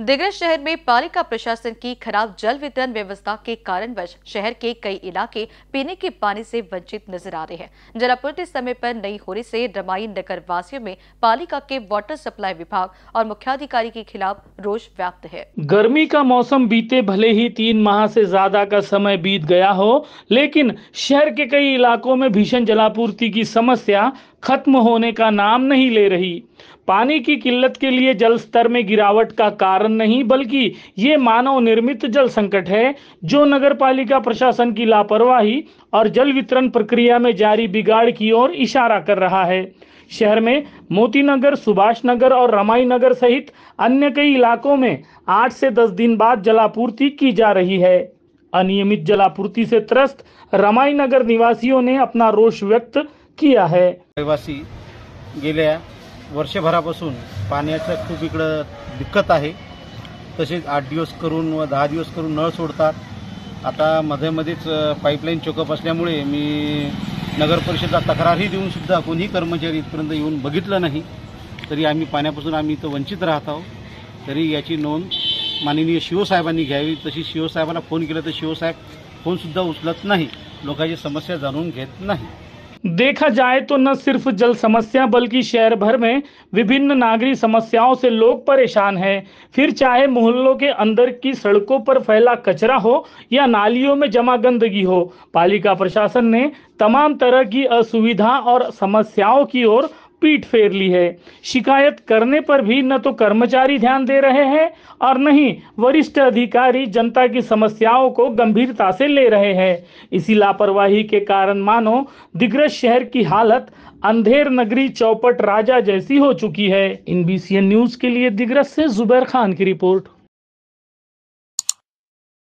दिग्रज शहर में पालिका प्रशासन की खराब जल वितरण व्यवस्था के कारणवश शहर के कई इलाके पीने के पानी से वंचित नजर आ रहे हैं जलापूर्ति समय पर नहीं होने से रमाई नगर वासियों में पालिका के वाटर सप्लाई विभाग और मुख्याधिकारी के खिलाफ रोष व्याप्त है गर्मी का मौसम बीते भले ही तीन माह से ज्यादा का समय बीत गया हो लेकिन शहर के कई इलाकों में भीषण जलापूर्ति की समस्या खत्म होने का नाम नहीं ले रही पानी की किल्लत के लिए जल स्तर में गिरावट का कारण नहीं बल्कि ये मानव निर्मित जल संकट है जो नगर पालिका प्रशासन की लापरवाही और जल वितरण प्रक्रिया में जारी बिगाड़ की ओर इशारा कर रहा है शहर में मोती नगर सुभाष नगर और रमाई नगर सहित अन्य कई इलाकों में आठ से दस दिन बाद जलापूर्ति की जा रही है अनियमित जलापूर्ति से त्रस्त रमाई नगर निवासियों ने अपना रोष व्यक्त की आहे रहिवासी गेल्या वर्षभरापासून पाण्याचं खूप इकडं दिक्कत आहे तसेच आठ दिवस करून व दहा दिवस करून नळ सोडतात आता मध्ये मध्येच पाईपलाईन चोकअप असल्यामुळे मी नगर परिषदला तक्रारही सुद्धा कोणीही कर्मचारी इथपर्यंत येऊन बघितलं नाही तरी आम्ही पाण्यापासून आम्ही इथं वंचित राहत आहोत तरी याची नोंद माननीय शिवसाहेबांनी घ्यावी तशी शिवसाहेबांना फोन केला तर शिवसाहेब फोनसुद्धा उचलत नाही लोकांची समस्या जाणून घेत नाही देखा जाए तो न सिर्फ जल समस्या बल्कि शहर भर में विभिन्न नागरिक समस्याओं से लोग परेशान हैं फिर चाहे मोहल्लों के अंदर की सड़कों पर फैला कचरा हो या नालियों में जमा गंदगी हो पालिका प्रशासन ने तमाम तरह की असुविधा और समस्याओं की ओर पीठ फेर ली है शिकायत करने पर भी न तो कर्मचारी ध्यान दे रहे हैं और न ही वरिष्ठ अधिकारी जनता की समस्याओं को गंभीरता से ले रहे हैं इसी लापरवाही के कारण मानो दिग्रज शहर की हालत अंधेर नगरी चौपट राजा जैसी हो चुकी है इन बीसीएन न्यूज के लिए दिग्रज से जुबैर खान की रिपोर्ट